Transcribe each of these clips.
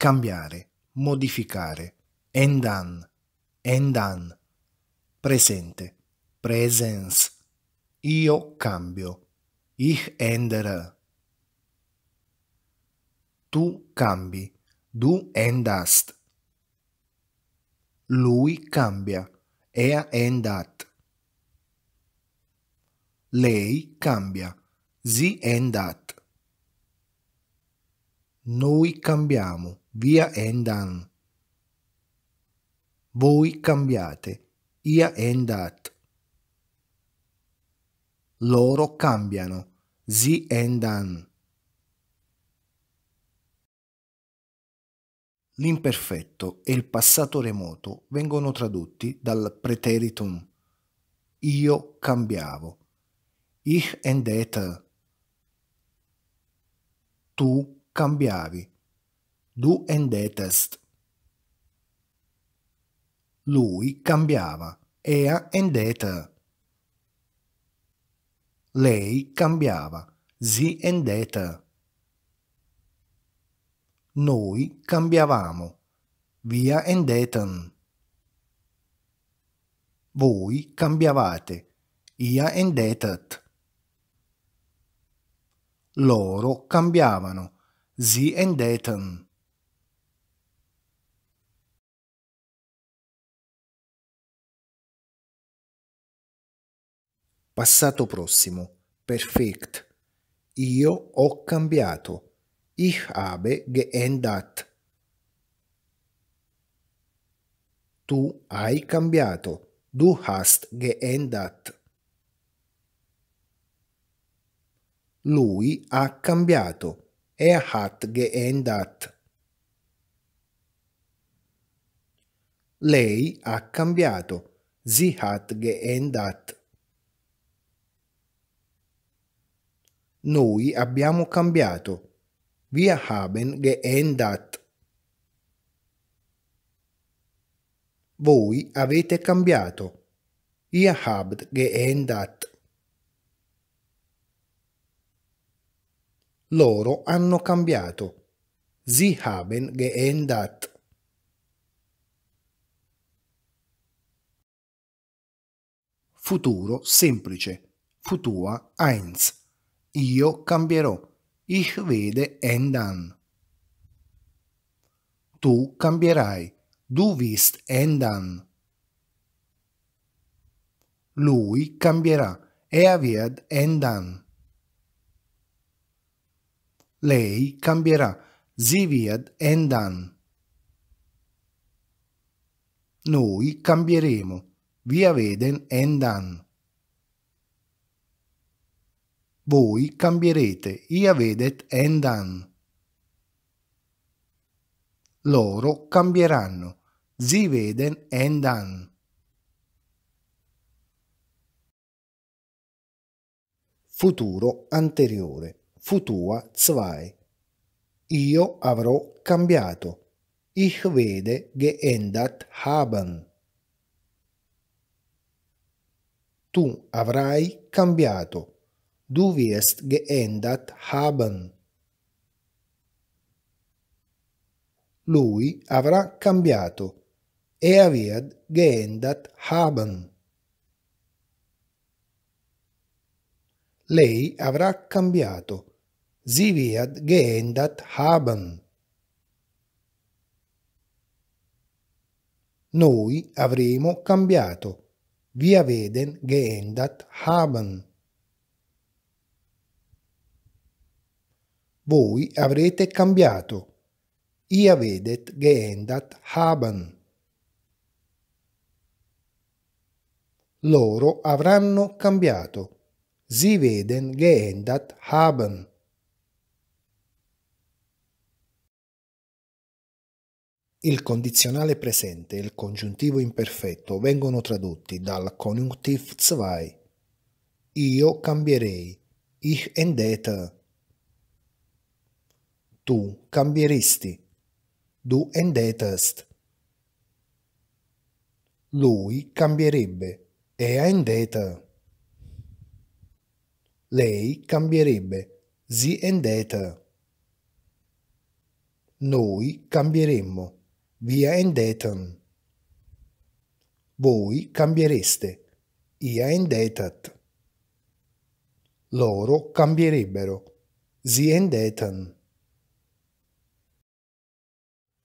cambiare, modificare, Endan, endan. presente, presence, io cambio, ich ändere, tu cambi, du änderst, lui cambia, er endat. lei cambia, sie endat. noi cambiamo, via endan. Voi cambiate, ia endat. Loro cambiano, zi endan. L'imperfetto e il passato remoto vengono tradotti dal preteritum. Io cambiavo. Ich endete. Tu cambiavi du endetest. Lui cambiava ea and Lei cambiava si and Noi cambiavamo via and Voi cambiavate ia and Loro cambiavano si and Passato prossimo. Perfekt. Io ho cambiato. Ich habe geändert. Tu hai cambiato. Du hast geändert. Lui ha cambiato. Er hat geändert. Lei ha cambiato. Sie hat geändert. Noi abbiamo cambiato. Wir haben geändert. Voi avete cambiato. Ihr habt geändert. Loro hanno cambiato. Sie haben geändert. Futuro semplice. Futua 1. Io cambierò. Ich werde ändern. Tu cambierai. Du wirst ändern. Lui cambierà. Er wird ändern. Lei cambierà. Sie wird ändern. Noi cambieremo. Wir werden ändern voi cambierete Iavedet Endan. Loro cambieranno Ziveden Endan. Futuro anteriore. Futua zwei. Io avrò cambiato. Ich werde geändert haben. Tu avrai cambiato Du wirst geändert haben. Lui avrà cambiato. Er wird geändert haben. Lei avrà cambiato. Sie wird geändert haben. Noi avremo cambiato. Wir werden geändert haben. voi avrete cambiato. Ihr vedet geändert haben. Loro avranno cambiato. Sie werden geändert haben. Il condizionale presente e il congiuntivo imperfetto vengono tradotti dal Konjunktiv 2. Io cambierei. Ich änderte tu cambieresti? Du endetest. Lui cambierebbe. Er endete. Lei cambierebbe. Si endeta. Noi cambieremmo. Via endeten. Voi cambiereste. Ihr endetet. Loro cambierebbero. Sie endeten.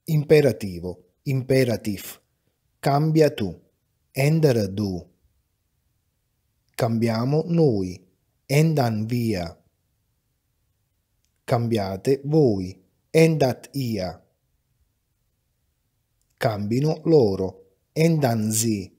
Imperativo, imperatif. Cambia tu. Ändere du. Cambiamo noi. Ändern via. Cambiate voi. Ändat ia. Cambino loro. Ändern sie.